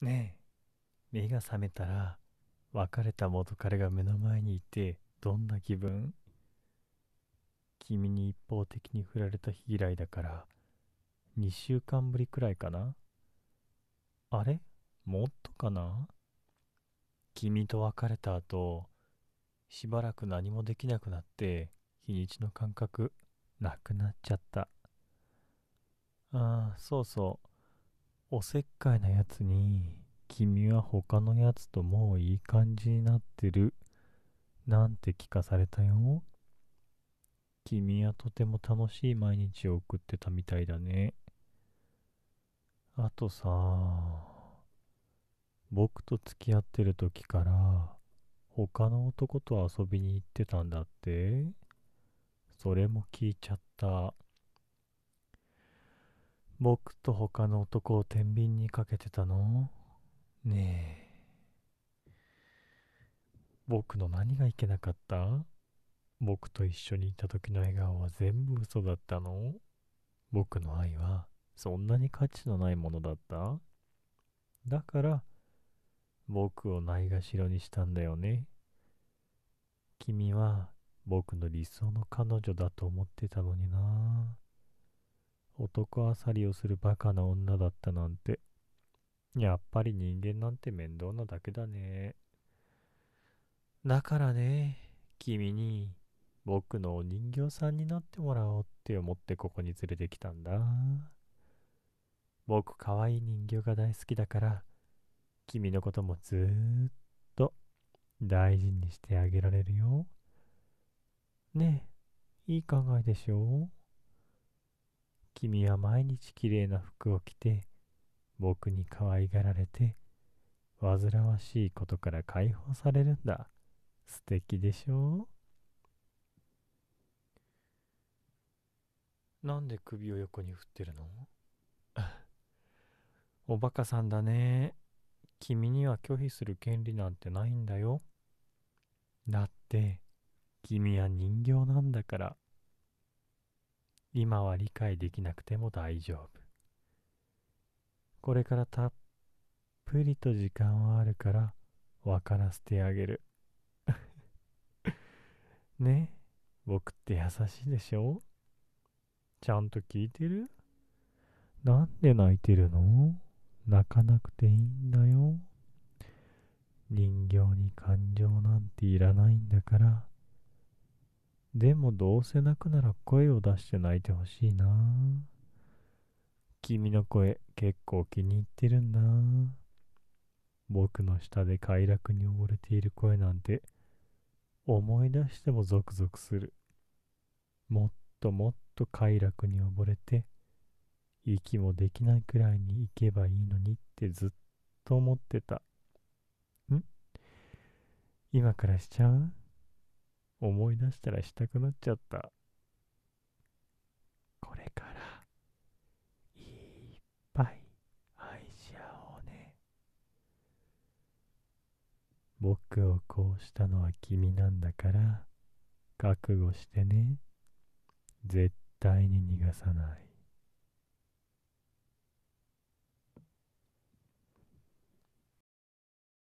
ねえ、目が覚めたら、別れた元彼が目の前にいて、どんな気分君に一方的に振られた日以来だから、2週間ぶりくらいかなあれもっとかな君と別れた後、しばらく何もできなくなって、日にちの感覚、なくなっちゃった。ああ、そうそう。おせっかいなやつに、君は他のやつともういい感じになってる、なんて聞かされたよ。君はとても楽しい毎日を送ってたみたいだね。あとさ、僕と付き合ってる時から他の男と遊びに行ってたんだってそれも聞いちゃった。僕と他の男を天秤にかけてたのねえ。僕の何がいけなかった僕と一緒にいた時の笑顔は全部嘘だったの僕の愛はそんなに価値のないものだっただから僕をないがしろにしたんだよね。君は僕の理想の彼女だと思ってたのになぁ。男あさりをするバカな女だったなんて。やっぱり人間なんて面倒なだけだね。だからね、君に僕のお人形さんになってもらおうって思ってここに連れてきたんだ。僕かわいい人形が大好きだから、君のこともずーっと大事にしてあげられるよ。ねえ、いい考えでしょう君は毎日綺麗な服を着て、僕に可愛がられて、煩わしいことから解放されるんだ。素敵でしょうなんで首を横に振ってるの おバカさんだね。君には拒否する権利なんてないんだよ。だって、君は人形なんだから。今は理解できなくても大丈夫。これからたっぷりと時間はあるから分からせてあげる。ね僕って優しいでしょちゃんと聞いてるなんで泣いてるの泣かなくていいんだよ。人形に感情なんていらないんだからでもどうせ泣くなら声を出して泣いてほしいな。君の声結構気に入ってるんだ。僕の下で快楽に溺れている声なんて思い出してもゾクゾクする。もっともっと快楽に溺れて息もできないくらいに行けばいいのにってずっと思ってた。ん今からしちゃう思い出したらしたくなっちゃった。これから、いっぱい愛し合おうね。僕をこうしたのは君なんだから、覚悟してね。絶対に逃がさない。